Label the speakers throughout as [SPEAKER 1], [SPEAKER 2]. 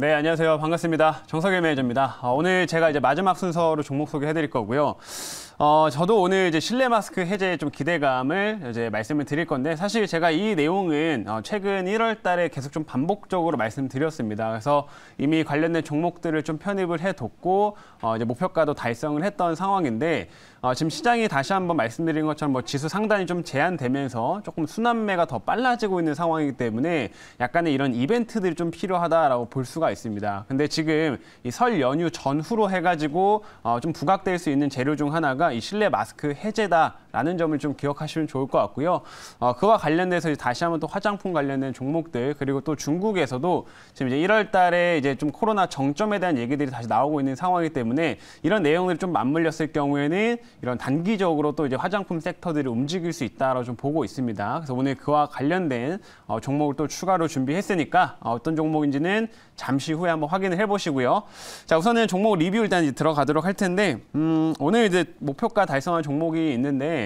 [SPEAKER 1] 네, 안녕하세요. 반갑습니다. 정석일 매니저입니다. 어, 오늘 제가 이제 마지막 순서로 종목 소개해 드릴 거고요. 어, 저도 오늘 이제 실내 마스크 해제에 좀 기대감을 이제 말씀을 드릴 건데 사실 제가 이 내용은 어, 최근 1월 달에 계속 좀 반복적으로 말씀드렸습니다. 그래서 이미 관련된 종목들을 좀 편입을 해 뒀고 어, 이제 목표가도 달성을 했던 상황인데 어, 지금 시장이 다시 한번 말씀드린 것처럼 뭐 지수 상단이 좀 제한되면서 조금 순환매가 더 빨라지고 있는 상황이기 때문에 약간의 이런 이벤트들이 좀 필요하다라고 볼 수가 있습니다. 근데 지금 이 설 연휴 전후로 해가지고 어, 좀 부각될 수 있는 재료 중 하나가 이 실내 마스크 해제다. 라는 점을 좀 기억하시면 좋을 것 같고요. 어, 그와 관련돼서 이제 다시 한번 또 화장품 관련된 종목들 그리고 또 중국에서도 지금 이제 1월 달에 이제 좀 코로나 정점에 대한 얘기들이 다시 나오고 있는 상황이기 때문에 이런 내용들이 좀 맞물렸을 경우에는 이런 단기적으로 또 이제 화장품 섹터들이 움직일 수 있다라고 좀 보고 있습니다. 그래서 오늘 그와 관련된 어, 종목을 또 추가로 준비했으니까 어, 떤 종목인지는 잠시 후에 한번 확인을 해보시고요. 자 우선은 종목 리뷰 일단 이제 들어가도록 할 텐데 음, 오늘 이제 목표가 달성한 종목이 있는데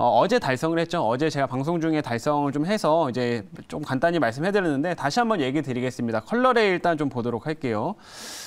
[SPEAKER 1] 어, 제 달성을 했죠. 어제 제가 방송 중에 달성을 좀 해서 이제 좀 간단히 말씀해드렸는데 다시 한번 얘기 드리겠습니다. 컬러레이 일단 좀 보도록 할게요.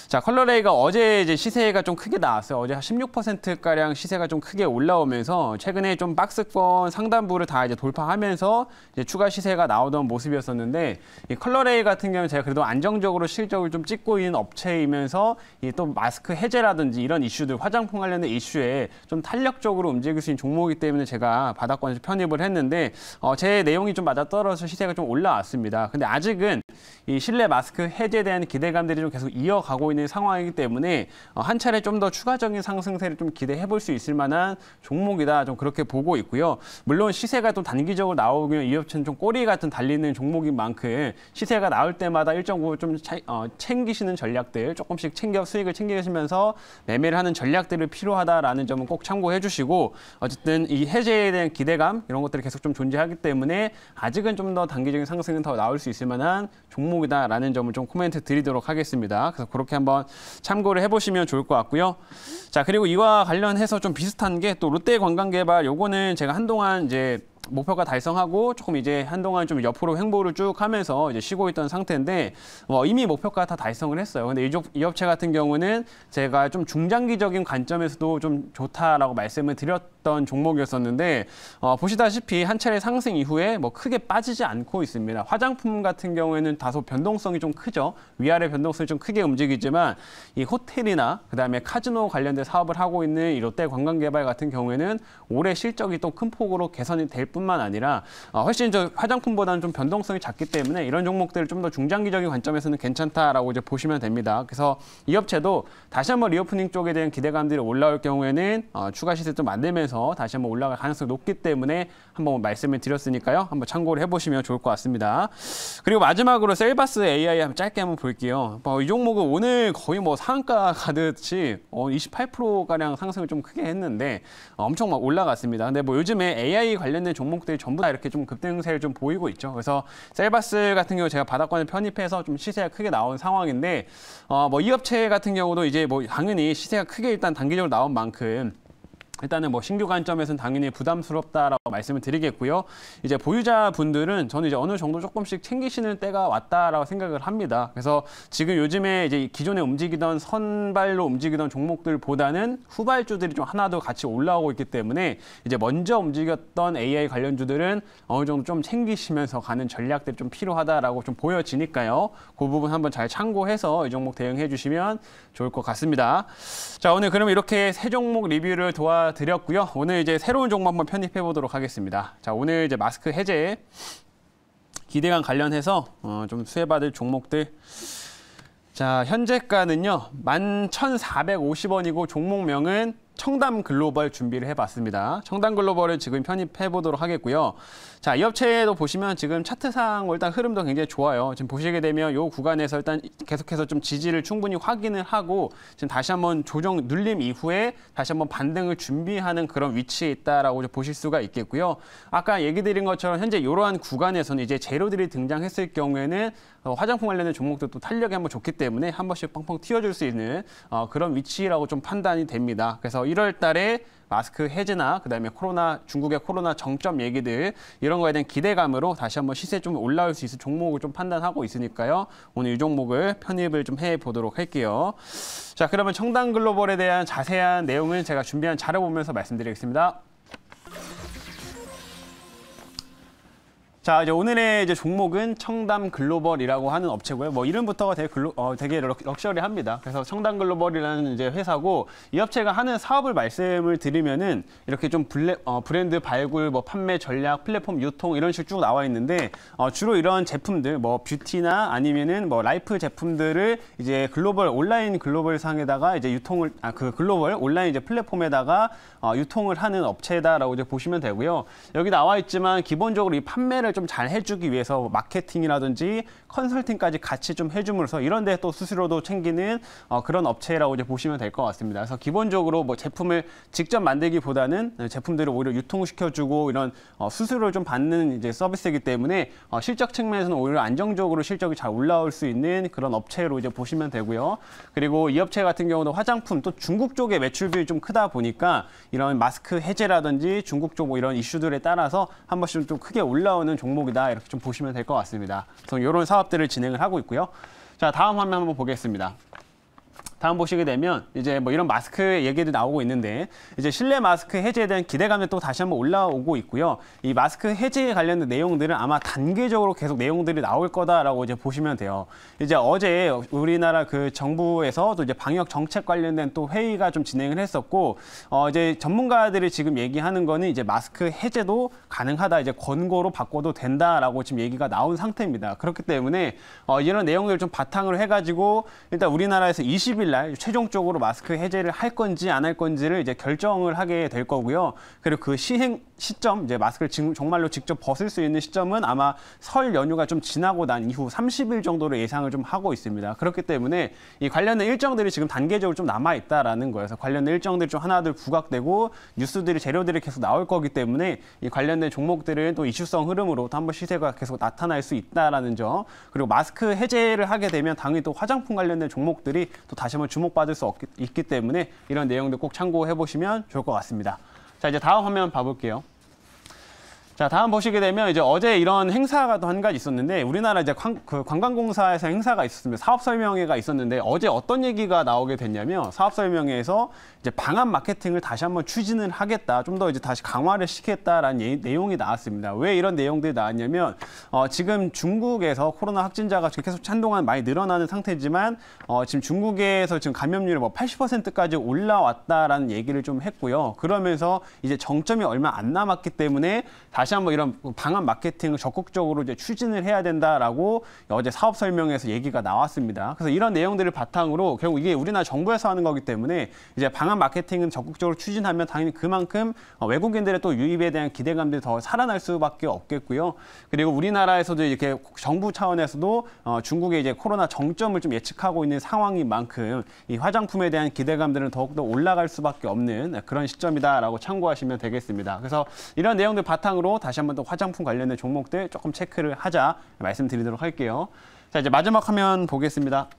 [SPEAKER 1] 자, 컬러레이가 어제 이제 시세가 좀 크게 나왔어요. 어제 한 16%가량 시세가 좀 크게 올라오면서 최근에 좀 박스권 상단부를 다 이제 돌파하면서 이제 추가 시세가 나오던 모습이었었는데 이 컬러레이 같은 경우는 제가 그래도 안정적으로 실적을 좀 찍고 있는 업체이면서 이또 마스크 해제라든지 이런 이슈들 화장품 관련된 이슈에 좀 탄력적으로 움직일 수 있는 종목이기 때문에 제가 바닥권에서 편입을 했는데 어, 제 내용이 좀 맞아떨어져서 시세가 좀 올라왔습니다. 근데 아직은 이 실내 마스크 해제에 대한 기대감들이 좀 계속 이어가고 있는 상황이기 때문에 어, 한 차례 좀 더 추가적인 상승세를 좀 기대해 볼 수 있을 만한 종목이다 좀 그렇게 보고 있고요. 물론 시세가 또 단기적으로 나오면 이 업체는 좀 꼬리 같은 달리는 종목인 만큼 시세가 나올 때마다 1.9좀 어, 챙기시는 전략들 조금씩 챙겨 수익을 챙기시면서 매매를 하는 전략들을 필요하다라는 점은 꼭 참고해 주시고 어쨌든 이 해제에 대한 기대감 이런 것들이 계속 좀 존재하기 때문에 아직은 좀 더 단기적인 상승은 더 나올 수 있을 만한 종목이다라는 점을 좀 코멘트 드리도록 하겠습니다. 그래서 그렇게 한번 참고를 해보시면 좋을 것 같고요. 자 그리고 이와 관련해서 좀 비슷한 게 또 롯데 관광개발 요거는 제가 한동안 이제 목표가 달성하고 조금 이제 한동안 좀 옆으로 횡보를 쭉 하면서 이제 쉬고 있던 상태인데 뭐 이미 목표가 다 달성을 했어요. 근데 이, 이 업체 같은 경우는 제가 좀 중장기적인 관점에서도 좀 좋다라고 말씀을 드렸. 있던 종목이었었는데 어, 보시다시피 한 차례 상승 이후에 뭐 크게 빠지지 않고 있습니다. 화장품 같은 경우에는 다소 변동성이 좀 크죠. 위아래 변동성이 좀 크게 움직이지만 이 호텔이나 그다음에 카지노 관련된 사업을 하고 있는 이 롯데 관광개발 같은 경우에는 올해 실적이 또 큰 폭으로 개선이 될 뿐만 아니라 어, 훨씬 저 화장품보다는 좀 변동성이 작기 때문에 이런 종목들을 좀 더 중장기적인 관점에서는 괜찮다라고 이제 보시면 됩니다. 그래서 이 업체도 다시 한번 리오프닝 쪽에 대한 기대감들이 올라올 경우에는 어, 추가 시세 좀 만들면서 상황에서 다시 한번 올라갈 가능성이 높기 때문에 한번 말씀을 드렸으니까요. 한번 참고를 해보시면 좋을 것 같습니다. 그리고 마지막으로 셀바스 AI 한번 짧게 한번 볼게요. 뭐 이 종목은 오늘 거의 뭐상가 가듯이 28%가량 어, 상승을 좀 크게 했는데 어, 엄청 막 올라갔습니다. 근데 뭐 요즘에 AI 관련된 종목들이 전부 다 이렇게 좀 급등세를 좀 보이고 있죠. 그래서 셀바스 같은 경우 제가 바닥권을 편입해서 좀 시세가 크게 나온 상황인데 어, 뭐이 업체 같은 경우도 이제 뭐 당연히 시세가 크게 일단 단기적으로 나온 만큼 일단은 뭐 신규 관점에서는 당연히 부담스럽다라고 말씀을 드리겠고요. 이제 보유자분들은 저는 이제 어느 정도 조금씩 챙기시는 때가 왔다라고 생각을 합니다. 그래서 지금 요즘에 이제 기존에 움직이던 선발로 움직이던 종목들보다는 후발주들이 좀 하나 더 같이 올라오고 있기 때문에 이제 먼저 움직였던 AI 관련주들은 어느 정도 좀 챙기시면서 가는 전략들이 좀 필요하다라고 좀 보여지니까요. 그 부분 한번 잘 참고해서 이 종목 대응해 주시면 좋을 것 같습니다. 자, 오늘 그럼 이렇게 세 종목 리뷰를 도와 드렸고요 오늘 이제 새로운 종목 한번 편입해 보도록 하겠습니다. 자, 오늘 이제 마스크 해제 기대감 관련해서 어, 좀 수혜받을 종목들. 자, 현재가는요. 11,450원이고 종목명은 청담 글로벌 준비를 해봤습니다. 청담 글로벌을 지금 편입해 보도록 하겠고요. 자, 이 업체도 에 보시면 지금 차트상 일단 흐름도 굉장히 좋아요. 지금 보시게 되면 이 구간에서 일단 계속해서 좀 지지를 충분히 확인을 하고 지금 다시 한번 조정 눌림 이후에 다시 한번 반등을 준비하는 그런 위치에 있다라고 보실 수가 있겠고요. 아까 얘기 드린 것처럼 현재 이러한 구간에서는 이제 재료들이 등장했을 경우에는 어, 화장품 관련된 종목도 또 탄력이 한번 좋기 때문에 한 번씩 펑펑 튀어줄 수 있는 어, 그런 위치라고 좀 판단이 됩니다. 그래서 1월 달에 마스크 해제나 그다음에 코로나 중국의 코로나 정점 얘기들 이런 거에 대한 기대감으로 다시 한번 시세 좀 올라올 수 있을 종목을 좀 판단하고 있으니까요. 오늘 이 종목을 편입을 좀 해 보도록 할게요. 자, 그러면 청담 글로벌에 대한 자세한 내용은 제가 준비한 자료 보면서 말씀드리겠습니다. 자, 이제 오늘의 이제 종목은 청담 글로벌이라고 하는 업체고요. 뭐 이름부터가 되게 글로, 어, 되게 럭, 셔리합니다 그래서 청담 글로벌이라는 이제 회사고 이 업체가 하는 사업을 말씀을 드리면은 이렇게 좀 블레, 어, 브랜드 발굴, 뭐 판매 전략, 플랫폼 유통 이런 식으로 쭉 나와 있는데 어, 주로 이런 제품들 뭐 뷰티나 아니면은 뭐 라이프 제품들을 이제 글로벌 온라인 글로벌 상에다가 이제 유통을 아 그 글로벌 온라인 이제 플랫폼에다가 어, 유통을 하는 업체다라고 이제 보시면 되고요. 여기 나와 있지만 기본적으로 이 판매를 소개를 좀잘 해주기 위해서 뭐 마케팅이라든지 컨설팅까지 같이 좀 해줌으로써 이런 데 또 수수료도 챙기는 어, 그런 업체라고 이제 보시면 될 것 같습니다. 그래서 기본적으로 뭐 제품을 직접 만들기보다는 제품들을 오히려 유통시켜주고 이런 어, 수수료를 좀 받는 이제 서비스이기 때문에 어, 실적 측면에서는 오히려 안정적으로 실적이 잘 올라올 수 있는 그런 업체로 이제 보시면 되고요. 그리고 이 업체 같은 경우도 화장품 또 중국 쪽의 매출 비율이 좀 크다 보니까 이런 마스크 해제라든지 중국 쪽 뭐 이런 이슈들에 따라서 한 번씩 좀 크게 올라오는 종목이다 이렇게 좀 보시면 될 것 같습니다. 그래서 이런 사업들을 진행을 하고 있고요. 자 다음 화면 한번 보겠습니다. 다음 보시게 되면 이제 뭐 이런 마스크 얘기도 나오고 있는데 이제 실내 마스크 해제에 대한 기대감이 또 다시 한번 올라오고 있고요. 이 마스크 해제에 관련된 내용들은 아마 단계적으로 계속 내용들이 나올 거다라고 이제 보시면 돼요. 이제 어제 우리나라 그 정부에서 또 이제 방역 정책 관련된 또 회의가 좀 진행을 했었고 어 이제 전문가들이 지금 얘기하는 거는 이제 마스크 해제도 가능하다 이제 권고로 바꿔도 된다라고 지금 얘기가 나온 상태입니다. 그렇기 때문에 어 이런 내용들을 좀 바탕으로 해가지고 일단 우리나라에서 20일 날 최종적으로 마스크 해제를 할 건지 안 할 건지를 이제 결정을 하게 될 거고요. 그리고 그 시행 시점 이제 마스크를 지금 정말로 직접 벗을 수 있는 시점은 아마 설 연휴가 좀 지나고 난 이후 30일 정도로 예상을 좀 하고 있습니다. 그렇기 때문에 이 관련된 일정들이 지금 단계적으로 좀 남아 있다라는 거예요. 서 관련된 일정들이 좀 하나둘 부각되고 뉴스들이 재료들이 계속 나올 거기 때문에 이 관련된 종목들은 또 이슈성 흐름으로 또 한 번 시세가 계속 나타날 수 있다라는 점. 그리고 마스크 해제를 하게 되면 당연히 또 화장품 관련된 종목들이 또 다시 그만큼은 주목받을 수 없기, 있기 때문에 이런 내용도 꼭 참고해 보시면 좋을 것 같습니다. 자, 이제 다음 화면 봐볼게요. 자, 다음 보시게 되면 이제 어제 이런 행사가 또 한 가지 있었는데 우리나라 이제 관, 그 관광공사에서 행사가 있었으면 사업 설명회가 있었는데 어제 어떤 얘기가 나오게 됐냐면 사업 설명회에서 이제 방안 마케팅을 다시 한번 추진을 하겠다. 좀 더 이제 다시 강화를 시켰다라는 예, 내용이 나왔습니다. 왜 이런 내용들이 나왔냐면 어, 지금 중국에서 코로나 확진자가 계속 찬동안 많이 늘어나는 상태지만 어, 지금 중국에서 지금 감염률이 뭐 80%까지 올라왔다라는 얘기를 좀 했고요. 그러면서 이제 정점이 얼마 안 남았기 때문에 다시 다시 한번 이런 방안 마케팅을 적극적으로 이제 추진을 해야 된다라고 어제 사업 설명에서 얘기가 나왔습니다. 그래서 이런 내용들을 바탕으로 결국 이게 우리나라 정부에서 하는 거기 때문에 이제 방안 마케팅은 적극적으로 추진하면 당연히 그만큼 어, 외국인들의 또 유입에 대한 기대감도더 살아날 수밖에 없겠고요. 그리고 우리나라에서도 이렇게 정부 차원에서도 어, 중국의 이제 코로나 정점을 좀 예측하고 있는 상황인 만큼 이 화장품에 대한 기대감들은 더욱더 올라갈 수밖에 없는 그런 시점이다라고 참고하시면 되겠습니다. 그래서 이런 내용들 바탕으로 다시 한 번 더 화장품 관련된 종목들 조금 체크를 하자 말씀드리도록 할게요. 자, 이제 마지막 화면 보겠습니다.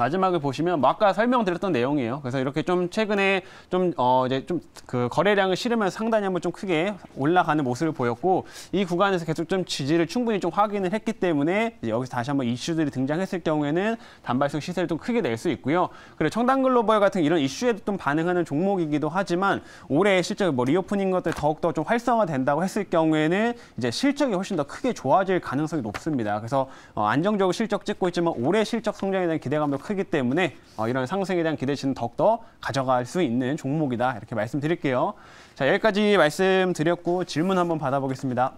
[SPEAKER 1] 마지막을 보시면 뭐 아까 설명드렸던 내용이에요. 그래서 이렇게 좀 최근에 좀 어 이제 좀 그 거래량을 실으면 상단이 한번 좀 크게 올라가는 모습을 보였고 이 구간에서 계속 좀 지지를 충분히 좀 확인을 했기 때문에 이제 여기서 다시 한번 이슈들이 등장했을 경우에는 단발성 시세를 좀 크게 낼 수 있고요. 그리고 청단 글로벌 같은 이런 이슈에도 좀 반응하는 종목이기도 하지만 올해 실적 뭐 리오프닝 것들 더욱더 좀 활성화된다고 했을 경우에는 이제 실적이 훨씬 더 크게 좋아질 가능성이 높습니다. 그래서 어 안정적으로 실적 찍고 있지만 올해 실적 성장에 대한 기대감도 크 크기 때문에 어, 이런 상승에 대한 기대치는 더욱더 가져갈 수 있는 종목이다 이렇게 말씀드릴게요. 자 여기까지 말씀드렸고 질문 한번 받아보겠습니다.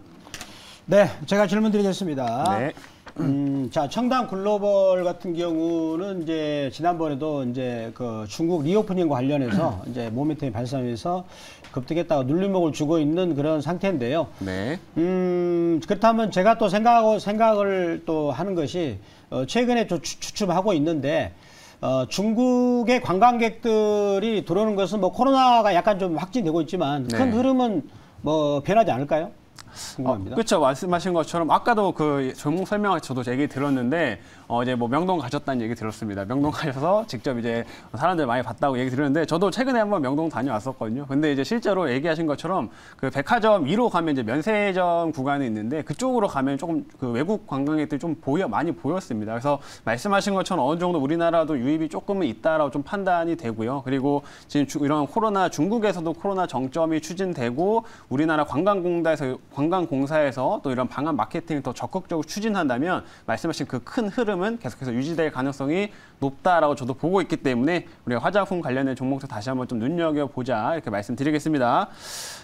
[SPEAKER 1] 네, 제가 질문 드리겠습니다. 네. 음, 자, 청담 글로벌 같은 경우는 이제 지난번에도 이제 그 중국 리오프닝과 관련해서 이제 모멘텀이 발생해서 급등했다가 눌림목을 주고 있는 그런 상태인데요. 네. 음, 그렇다면 제가 또 생각하고 생각을 또 하는 것이 어, 최근에 좀 추춤하고 있는데 어, 중국의 관광객들이 들어오는 것은 뭐 코로나가 약간 좀 확진되고 있지만 큰 네. 흐름은 뭐 변하지 않을까요? 궁금합니다. 어, 그렇죠. 말씀하신 것처럼 아까도 그 전문 설명 저도 얘기 들었는데 어, 이제 뭐 명동 가셨다는 얘기 들었습니다. 명동 가셔서 직접 이제 사람들 많이 봤다고 얘기 들었는데 저도 최근에 한번 명동 다녀왔었거든요. 근데 이제 실제로 얘기하신 것처럼 그 백화점 위로 가면 이제 면세점 구간이 있는데 그쪽으로 가면 조금 그 외국 관광객들이 좀 보여 많이 보였습니다. 그래서 말씀하신 것처럼 어느 정도 우리나라도 유입이 조금은 있다라고 좀 판단이 되고요. 그리고 지금 주, 이런 코로나 중국에서도 코로나 정점이 추진되고 우리나라 관광공단에서 관 관광공사에서 또 이런 방안 마케팅을 더 적극적으로 추진한다면 말씀하신 그 큰 흐름은 계속해서 유지될 가능성이 높다라고 저도 보고 있기 때문에 우리가 화장품 관련된 종목도 다시 한번 좀 눈여겨보자 이렇게 말씀드리겠습니다.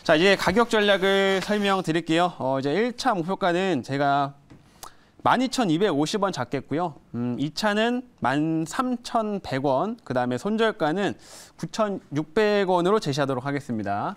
[SPEAKER 1] 자, 이제 가격 전략을 설명드릴게요. 어, 이제 1차 목표가는 제가 12,250원 잡겠고요. 음, 2차는 13,100원, 그 다음에 손절가는 9,600원으로 제시하도록 하겠습니다.